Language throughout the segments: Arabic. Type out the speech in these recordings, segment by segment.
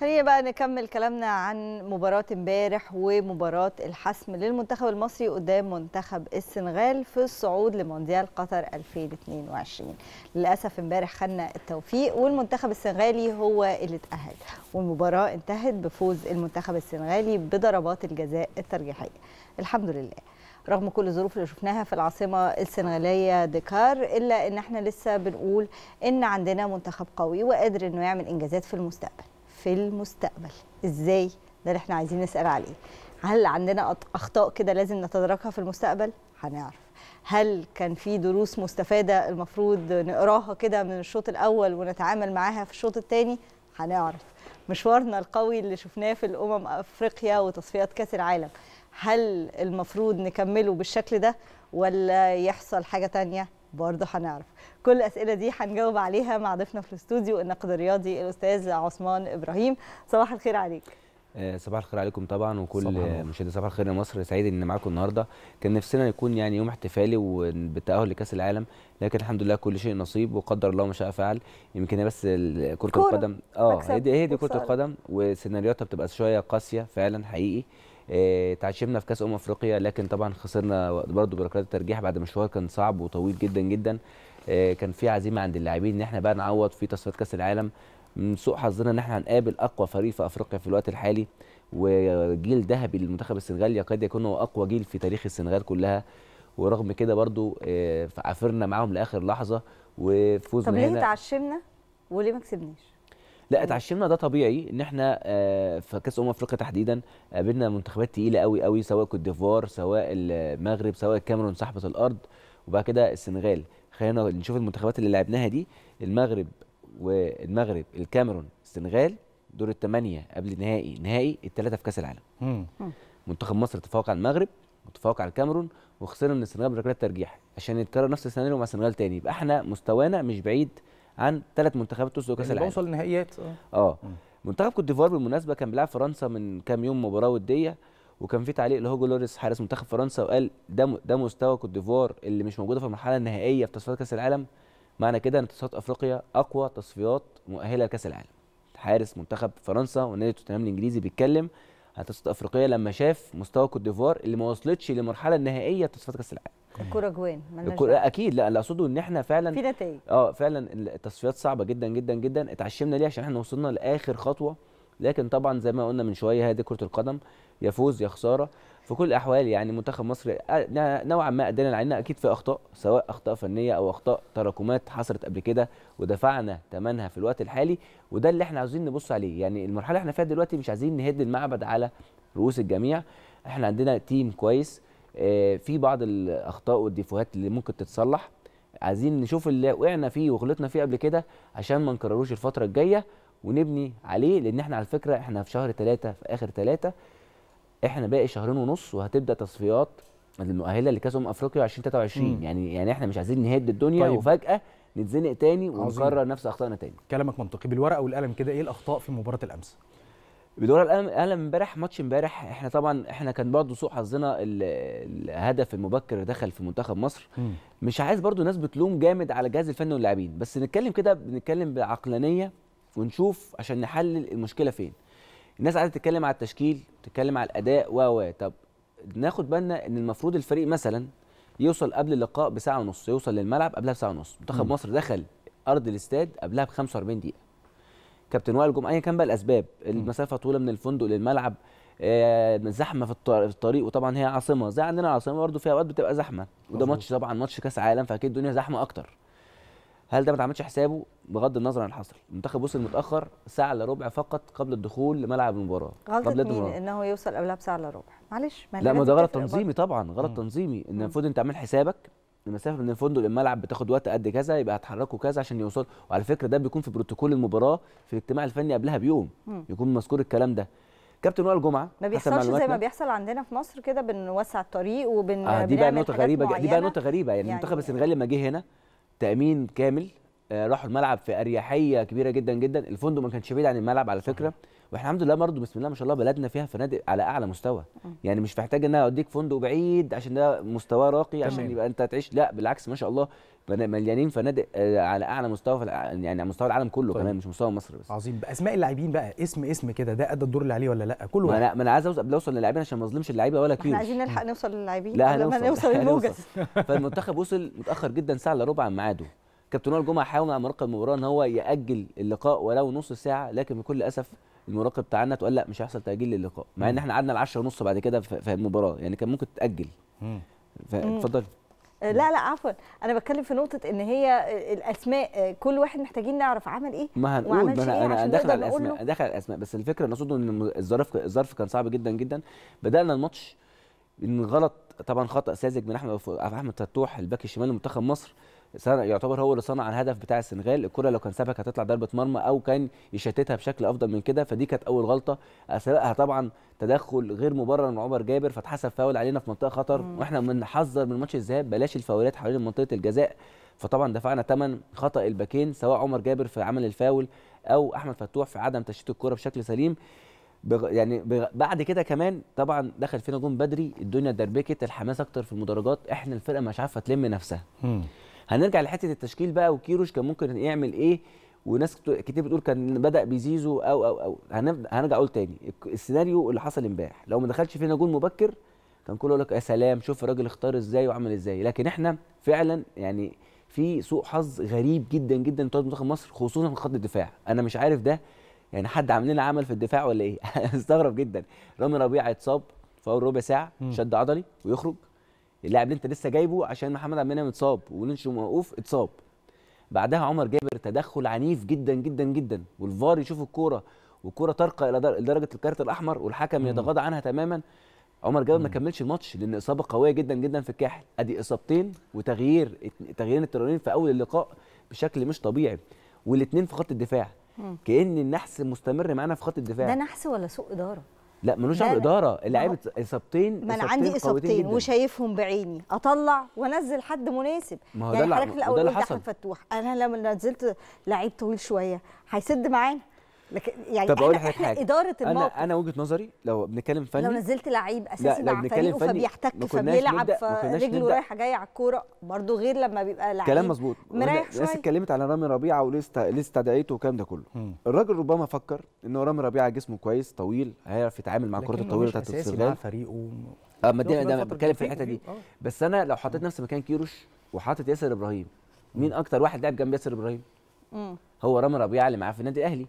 خلينا بقى نكمل كلامنا عن مباراة امبارح ومباراة الحسم للمنتخب المصري قدام منتخب السنغال في الصعود لمونديال قطر 2022 للأسف امبارح خدنا التوفيق والمنتخب السنغالي هو اللي اتأهل والمباراة انتهت بفوز المنتخب السنغالي بضربات الجزاء الترجيحية الحمد لله رغم كل الظروف اللي شفناها في العاصمة السنغالية ديكار إلا إن احنا لسه بنقول إن عندنا منتخب قوي وقادر إنه يعمل إنجازات في المستقبل في المستقبل ازاي ده اللي احنا عايزين نسال عليه هل عندنا اخطاء كده لازم نتداركها في المستقبل هنعرف هل كان في دروس مستفاده المفروض نقراها كده من الشوط الاول ونتعامل معاها في الشوط الثاني هنعرف مشوارنا القوي اللي شفناه في الامم افريقيا وتصفيات كاس العالم هل المفروض نكمله بالشكل ده ولا يحصل حاجه ثانيه برضه هنعرف كل الاسئله دي هنجاوب عليها مع ضيفنا في الاستوديو الناقد الرياضي الاستاذ عثمان ابراهيم صباح الخير عليك آه، صباح الخير عليكم طبعا وكل مشاهدي صباح الخير يا مصر سعيد ان معاكم النهارده كان نفسنا يكون يعني يوم احتفالي وبالتاهل لكاس العالم لكن الحمد لله كل شيء نصيب وقدر الله ما شاء فعل يمكن بس كره القدم اه هي دي كره القدم وسيناريوهاتها بتبقى شويه قاسيه فعلا حقيقي آه، تعشمنا في كاس امم افريقيا لكن طبعا خسرنا برده بركلات الترجيح بعد مشوار كان صعب وطويل جدا جدا آه، كان في عزيمه عند اللاعبين ان احنا بقى نعوض في تصفيات كاس العالم من سوء حظنا ان احنا هنقابل اقوى فريق في افريقيا في الوقت الحالي وجيل ذهبي للمنتخب السنغالي قد يكون هو اقوى جيل في تاريخ السنغال كلها ورغم كده برضو آه، عافرنا معاهم لاخر لحظه وفوزنا طب ليه تعشمنا وليه ما كسبناش لا اتعشمنا ده طبيعي ان احنا آه، في كاس امم افريقيا تحديدا قابلنا آه، منتخبات تقيله قوي قوي سواء كوت ديفوار سواء المغرب سواء الكاميرون صاحبه الارض وبعد كده السنغال خلينا نشوف المنتخبات اللي لعبناها دي المغرب والمغرب الكاميرون السنغال دور الثمانيه قبل النهائي نهائي الثلاثه في كاس العالم منتخب مصر تفوق على المغرب وتفوق على الكاميرون وخسرنا من السنغال بركلات ترجيح عشان يتكرر نفس السيناريو مع السنغال تاني يبقى احنا مستوانا مش بعيد عن ثلاث منتخبات توصل كاس يعني العالم بوصل النهائيات اه, آه. منتخب كوت ديفوار بالمناسبه كان بيلعب فرنسا من كام يوم مباراه وديه وكان في تعليق لهوجو لوريس حارس منتخب فرنسا وقال ده ده مستوى كوت ديفوار اللي مش موجوده في المرحله النهائيه في تصفيات كاس العالم معنى كده ان تصفيات افريقيا اقوى تصفيات مؤهله لكاس العالم حارس منتخب فرنسا ونادي توتنهام الانجليزي بيتكلم عن تصفيات افريقيه لما شاف مستوى كوت ديفوار اللي ما وصلتش للمرحله النهائيه في تصفيات كاس العالم الكوره جوان الكرة اكيد لا اللي اقصده ان احنا فعلا في نتائج اه فعلا التصفيات صعبه جدا جدا جدا اتعشمنا ليه عشان احنا وصلنا لاخر خطوه لكن طبعا زي ما قلنا من شويه هذه كره القدم يا فوز يا خساره في كل الاحوال يعني منتخب مصر آه، نوعا ما ادينا علينا اكيد في اخطاء سواء اخطاء فنيه او اخطاء تراكمات حصلت قبل كده ودفعنا ثمنها في الوقت الحالي وده اللي احنا عاوزين نبص عليه يعني المرحله اللي احنا فيها دلوقتي مش عايزين نهد المعبد على رؤوس الجميع احنا عندنا تيم كويس آه، في بعض الاخطاء والديفوهات اللي ممكن تتصلح عايزين نشوف اللي وقعنا فيه وغلطنا فيه قبل كده عشان ما نكرروش الفتره الجايه ونبني عليه لان احنا على فكره احنا في شهر ثلاثة في اخر ثلاثة احنا باقي شهرين ونص وهتبدا تصفيات المؤهله لكاس امم افريقيا 2023 مم. يعني يعني احنا مش عايزين نهد الدنيا طيب. وفجاه نتزنق تاني ونكرر نفس اخطائنا تاني كلامك منطقي بالورقه والقلم كده ايه الاخطاء في مباراه الامس بدور القلم امبارح ماتش امبارح احنا طبعا احنا كان برضه سوء حظنا الهدف المبكر دخل في منتخب مصر م. مش عايز برضه ناس بتلوم جامد على الجهاز الفني واللاعبين بس نتكلم كده بنتكلم بعقلانيه ونشوف عشان نحلل المشكله فين الناس عايزه تتكلم على التشكيل تتكلم على الاداء و طب ناخد بالنا ان المفروض الفريق مثلا يوصل قبل اللقاء بساعه ونص يوصل للملعب قبلها بساعه ونص منتخب مصر دخل ارض الاستاد قبلها ب 45 دقيقه كابتن وائل جمعه ايا كان بقى الاسباب المسافه طويله من الفندق للملعب آه، زحمه في الطريق وطبعا هي عاصمه زي عندنا عاصمه برده فيها اوقات بتبقى زحمه وده ماتش طبعا ماتش كاس عالم فاكيد الدنيا زحمه اكتر هل ده ما اتعملش حسابه بغض النظر عن اللي حصل المنتخب وصل متاخر ساعه الا ربع فقط قبل الدخول لملعب المباراه غلط مين المباراة. انه يوصل قبلها بساعه الا ربع معلش ما لا ما ده غلط تنظيمي برضه. طبعا غلط تنظيمي ان المفروض انت تعمل حسابك المسافه من الفندق للملعب بتاخد وقت قد كذا يبقى هتحركوا كذا عشان يوصل وعلى فكره ده بيكون في بروتوكول المباراه في الاجتماع الفني قبلها بيوم م. يكون مذكور الكلام ده كابتن وائل جمعه ما بيحصلش زي ما بيحصل عندنا في مصر كده بنوسع الطريق وبن آه دي بقى نقطه غريبه معينة. دي بقى نقطه غريبه يعني, يعني المنتخب إيه؟ السنغالي لما جه هنا تامين كامل آه راحوا الملعب في اريحيه كبيره جدا جدا الفندق ما كانش بعيد عن الملعب على فكره صحيح. واحنا الحمد لله برضه بسم الله ما شاء الله بلدنا فيها فنادق على اعلى مستوى يعني مش محتاج ان انا اوديك فندق بعيد عشان ده مستواه راقي عشان يبقى انت تعيش لا بالعكس ما شاء الله مليانين فنادق آه، على اعلى مستوى يعني على مستوى العالم كله طيب. كمان مش مستوى مصر بس عظيم اسماء اللاعبين بقى اسم اسم كده ده ادى الدور اللي عليه ولا لا كله ما انا ما انا عايز اوصل اوصل للاعبين عشان ما اظلمش اللعيبه ولا كتير احنا عايزين نلحق نوصل للاعبين لا هنوصل نوصل للموجز فالمنتخب وصل متاخر جدا ساعه الا ربع عن ميعاده كابتن نور الجمعه حاول مع مرق المباراه ان هو ياجل اللقاء ولو نص ساعه لكن بكل اسف المراقب بتاعنا تقول لا مش هيحصل تاجيل للقاء مع ان احنا قعدنا ال 10 ونص بعد كده في المباراه يعني كان ممكن تتاجل اتفضلي آه، لا لا عفوا انا بتكلم في نقطه ان هي آه، الاسماء آه، كل واحد محتاجين نعرف عمل ايه ما هنقول ما انا, إيه أنا داخل على الاسماء داخل على الاسماء بس الفكره نقصده ان الظرف الظرف كان صعب جدا جدا بدانا الماتش ان غلط طبعا خطا ساذج من احمد احمد فتوح الباك الشمال لمنتخب مصر يعتبر هو اللي صنع الهدف بتاع السنغال الكره لو كان سابها كانت هتطلع ضربه مرمى او كان يشتتها بشكل افضل من كده فدي كانت اول غلطه سبقها طبعا تدخل غير مبرر من عمر جابر فاتحسب فاول علينا في منطقه خطر مم. واحنا بنحذر من ماتش الذهاب بلاش الفاولات حوالين منطقه الجزاء فطبعا دفعنا ثمن خطا الباكين سواء عمر جابر في عمل الفاول او احمد فتوح في عدم تشتيت الكره بشكل سليم بغ... يعني بغ... بعد كده كمان طبعا دخل فينا جون بدري الدنيا دربكت الحماس اكتر في المدرجات احنا الفرقه مش عارفه تلم نفسها مم. هنرجع لحته التشكيل بقى وكيروش كان ممكن يعمل ايه وناس كتير بتقول كان بدا بزيزو او او او هنرجع اقول تاني السيناريو اللي حصل امبارح لو ما دخلش فينا جول مبكر كان كله يقول لك يا سلام شوف الراجل اختار ازاي وعمل ازاي لكن احنا فعلا يعني في سوء حظ غريب جدا جدا بتوع منتخب مصر خصوصا في خط الدفاع انا مش عارف ده يعني حد عامل لنا عمل في الدفاع ولا ايه استغرب جدا رامي ربيعه اتصاب في اول ربع ساعه شد عضلي ويخرج اللاعب اللي انت لسه جايبه عشان محمد عبد المنعم اتصاب ونشو موقوف اتصاب بعدها عمر جابر تدخل عنيف جدا جدا جدا والفار يشوف الكوره والكوره ترقى الى درجه الكارت الاحمر والحكم يتغاضى عنها تماما عمر جابر ما كملش الماتش لان اصابه قويه جدا جدا في الكاحل ادي اصابتين وتغيير تغييرين الترانين في اول اللقاء بشكل مش طبيعي والاثنين في خط الدفاع كان النحس مستمر معانا في خط الدفاع ده نحس ولا سوء اداره لا ملوش علاقه بالاداره اللعيبه اصابتين ما انا عندي اصابتين وشايفهم بعيني اطلع وانزل حد مناسب ما هو يعني حضرتك الاول ده فتوح انا لما نزلت لعيب طويل شويه هيسد معانا لكن يعني طب اقول لحضرتك حاجه اداره الموقف انا انا وجهه نظري لو بنتكلم فني لو نزلت لعيب اساسي مع فريقه فبيحتك فبيلعب فرجله رايحه جايه على الكوره برده غير لما بيبقى لعيب كلام مظبوط الناس اتكلمت على رامي ربيعه وليه استدعيته والكلام ده كله مم. الراجل ربما فكر ان رامي ربيعه جسمه كويس طويل هيعرف يتعامل مع الكرات الطويله بتاعت مع فريقه اه ما انا بتكلم في الحته دي بس انا لو حطيت نفسي مكان كيروش وحاطط ياسر ابراهيم مين اكتر واحد لعب جنب ياسر ابراهيم هو رامي ربيعه اللي معاه في النادي الاهلي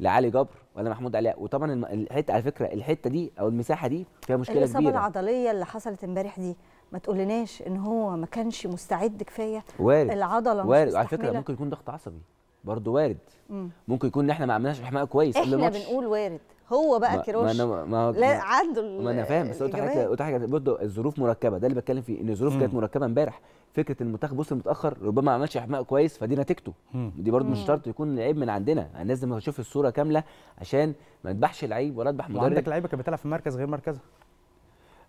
لعلي جبر ولا محمود علاء وطبعا الحته على فكره الحته دي او المساحه دي فيها مشكله كبيره الاصابه العضليه اللي حصلت امبارح دي ما تقولناش ان هو ما كانش مستعد كفايه وارد العضله وارد مش على فكره ممكن يكون ضغط عصبي برضه وارد مم. ممكن يكون ان احنا ما عملناش احماء كويس احنا بنقول وارد هو بقى كروش كيروش ما انا ما هو لا عنده ما انا فاهم بس قلت حاجه قلت حاجه برضه الظروف مركبه ده اللي بتكلم فيه ان الظروف كانت مركبه امبارح فكره المنتخب وصل متاخر ربما ما عملش احماء كويس فدي نتيجته دي برضه مش شرط يكون لعيب من عندنا الناس يعني لازم اشوف الصوره كامله عشان ما نذبحش لعيب ولا نذبح مدرب عندك لعيبه كانت بتلعب في مركز غير مركزها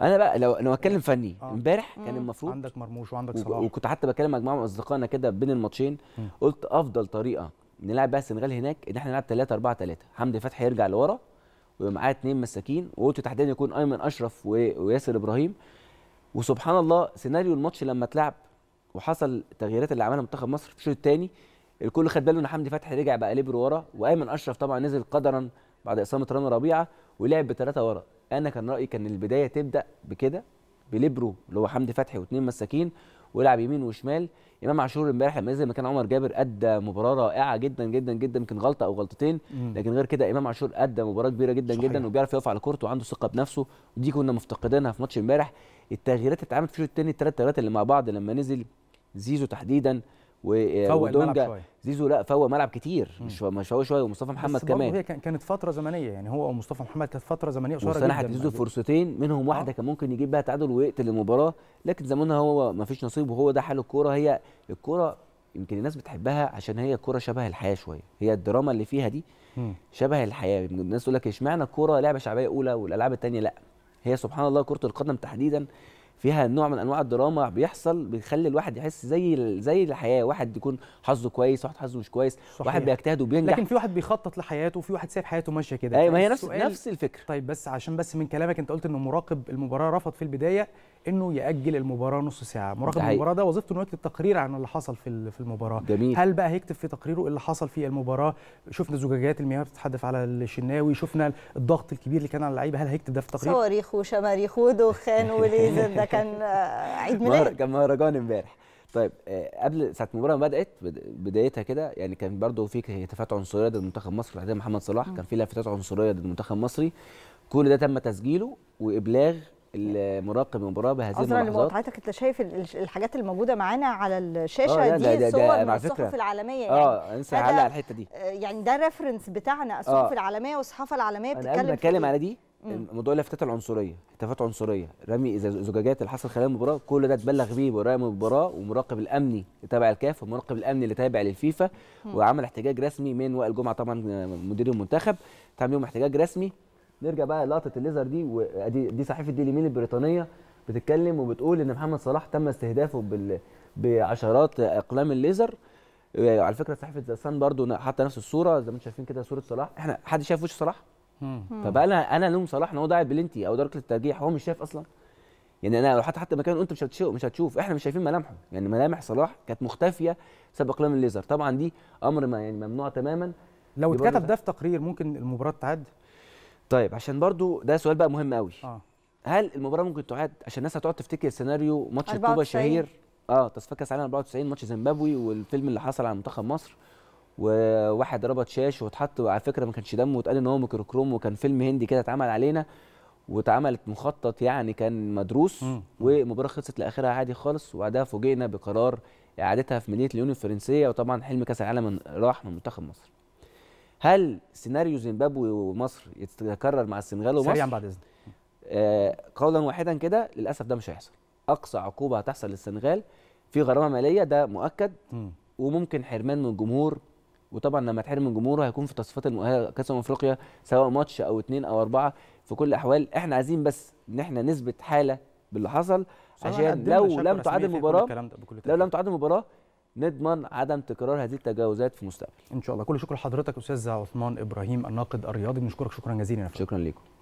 انا بقى لو انا بتكلم آه. فني آه. امبارح آه. كان المفروض عندك مرموش وعندك صلاح وكنت حتى بكلم مجموعه من اصدقائنا كده بين الماتشين قلت افضل طريقه نلعب بقى السنغال هناك ان احنا نلعب 3 4 3 حمدي فتحي يرجع لورا ومعاه اثنين مساكين وقلت تحديدا يكون ايمن اشرف وياسر ابراهيم وسبحان الله سيناريو الماتش لما اتلعب وحصل التغييرات اللي عملها منتخب مصر في الشوط الثاني الكل خد باله ان حمدي فتحي رجع بقى ليبر ورا وايمن اشرف طبعا نزل قدرا بعد اصابه رامي ربيعه ولعب بثلاثه ورا انا كان رايي كان البدايه تبدا بكده بليبرو اللي هو حمدي فتحي واثنين مساكين ويلعب يمين وشمال امام عاشور امبارح لما نزل مكان عمر جابر ادى مباراه رائعه جدا جدا جدا يمكن غلطه او غلطتين لكن غير كده امام عاشور ادى مباراه كبيره جدا صحيح. جدا وبيعرف يقف على كورته وعنده ثقه بنفسه ودي كنا مفتقدينها في ماتش امبارح التغييرات اتعملت في الشوط الثاني الثلاث تغييرات اللي مع بعض لما نزل زيزو تحديدا آه، ودونجا زيزو لا فوق ملعب كتير مش مش فوق شويه ومصطفى محمد كمان هي كانت فتره زمنيه يعني هو ومصطفى محمد كانت فتره زمنيه قصيره جدا سنحت زيزو فرصتين منهم واحده آه. كان ممكن يجيب بيها تعادل ويقتل المباراه لكن قلنا هو ما فيش نصيب وهو ده حال الكوره هي الكوره يمكن الناس بتحبها عشان هي الكوره شبه الحياه شويه هي الدراما اللي فيها دي شبه الحياه الناس تقول لك اشمعنى الكوره لعبه شعبيه اولى والالعاب الثانيه لا هي سبحان الله كره القدم تحديدا فيها نوع من انواع الدراما بيحصل بيخلي الواحد يحس زي زي الحياه واحد يكون حظه كويس واحد حظه مش كويس صحيح. واحد بيجتهد وبينجح لكن في واحد بيخطط لحياته وفي واحد سايب حياته ماشيه كده ايوه ما هي نفس نفس الفكره طيب بس عشان بس من كلامك انت قلت ان مراقب المباراه رفض في البدايه انه ياجل المباراه نص ساعه مراقب المباراه ده وظيفته انه يكتب تقرير عن اللي حصل في في المباراه جميل. هل بقى هيكتب في تقريره إيه اللي حصل في المباراه شفنا زجاجات المياه بتتحدف على الشناوي شفنا الضغط الكبير اللي كان على اللعيبه هل هيكتب ده في التقرير صواريخ وشماريخ ودخان وليزر ده كان آه، عيد ميلاد كان مهرجان امبارح طيب آه، قبل ساعه المباراه ما بدات بدايتها كده يعني كان برضو في هتافات عنصريه ضد منتخب مصر الاعلام محمد صلاح كان في لافتات عنصريه ضد منتخب مصري كل ده تم تسجيله وابلاغ المراقب المباراه بهذه الملاحظات اصلا حضرتك انت شايف الحاجات اللي موجوده معانا على الشاشه آه دي ده ده صور من الصحف العالميه آه، يعني اه انسى على الحته دي آه، يعني ده ريفرنس بتاعنا آه. الصحف آه العالميه والصحافه العالميه بتتكلم انا بتكلم إيه؟ على دي موضوع اللافتات العنصريه هتافات عنصريه رمي زجاجات اللي حصل خلال المباراه كل ده اتبلغ بيه براء المباراه ومراقب الامني تابع الكاف ومراقب الامني اللي تابع للفيفا وعمل احتجاج رسمي من وائل جمعه طبعا مدير المنتخب تعمل يوم احتجاج رسمي نرجع بقى لقطه الليزر دي ودي دي صحيفه ديلي ميل البريطانيه بتتكلم وبتقول ان محمد صلاح تم استهدافه بال بعشرات اقلام الليزر آه، على فكره صحيفه ذا سان برضو حتى نفس الصوره زي ما انتم شايفين كده صوره صلاح احنا حد شايف وش صلاح فبقى انا انا لوم صلاح ان هو ضايع بلنتي او درجه الترجيح هو مش شايف اصلا يعني انا لو حتى حتى مكان انت مش هتشوف مش هتشوف احنا مش شايفين ملامحه يعني ملامح صلاح كانت مختفيه سبب اقلام الليزر طبعا دي امر ما يعني ممنوع تماما لو اتكتب ده في تقرير ممكن المباراه تعدي طيب عشان برضو ده سؤال بقى مهم قوي آه. هل المباراه ممكن تعاد عشان الناس هتقعد تفتكر سيناريو ماتش كوبا الشهير اه تصفيات كاس العالم 94 ماتش زيمبابوي والفيلم اللي حصل على منتخب مصر وواحد ربط شاش واتحط على فكره ما كانش دمه واتقال ان هو ميكروكروم وكان فيلم هندي كده اتعمل علينا واتعملت مخطط يعني كان مدروس والمباراه خلصت لاخرها عادي خالص وبعدها فوجئنا بقرار اعادتها في مدينه ليون الفرنسيه وطبعا حلم كاس العالم راح من منتخب مصر هل سيناريو زيمبابوي ومصر يتكرر مع السنغال ومصر؟ سريعا بعد اذنك. آه قولا واحدا كده للاسف ده مش هيحصل. اقصى عقوبه هتحصل للسنغال في غرامه ماليه ده مؤكد م. وممكن حرمان من الجمهور وطبعا لما تحرم من جمهوره هيكون في تصفيات المؤهله كاس أمم افريقيا سواء ماتش او اثنين او اربعه في كل الاحوال احنا عايزين بس ان احنا نثبت حاله باللي حصل عشان لو لم تعادل المباراه لو لم تعادل المباراه نضمن عدم تكرار هذه التجاوزات في المستقبل ان شاء الله كل شكر لحضرتك استاذ عثمان ابراهيم الناقد الرياضي بنشكرك شكرا جزيلا شكرا لكم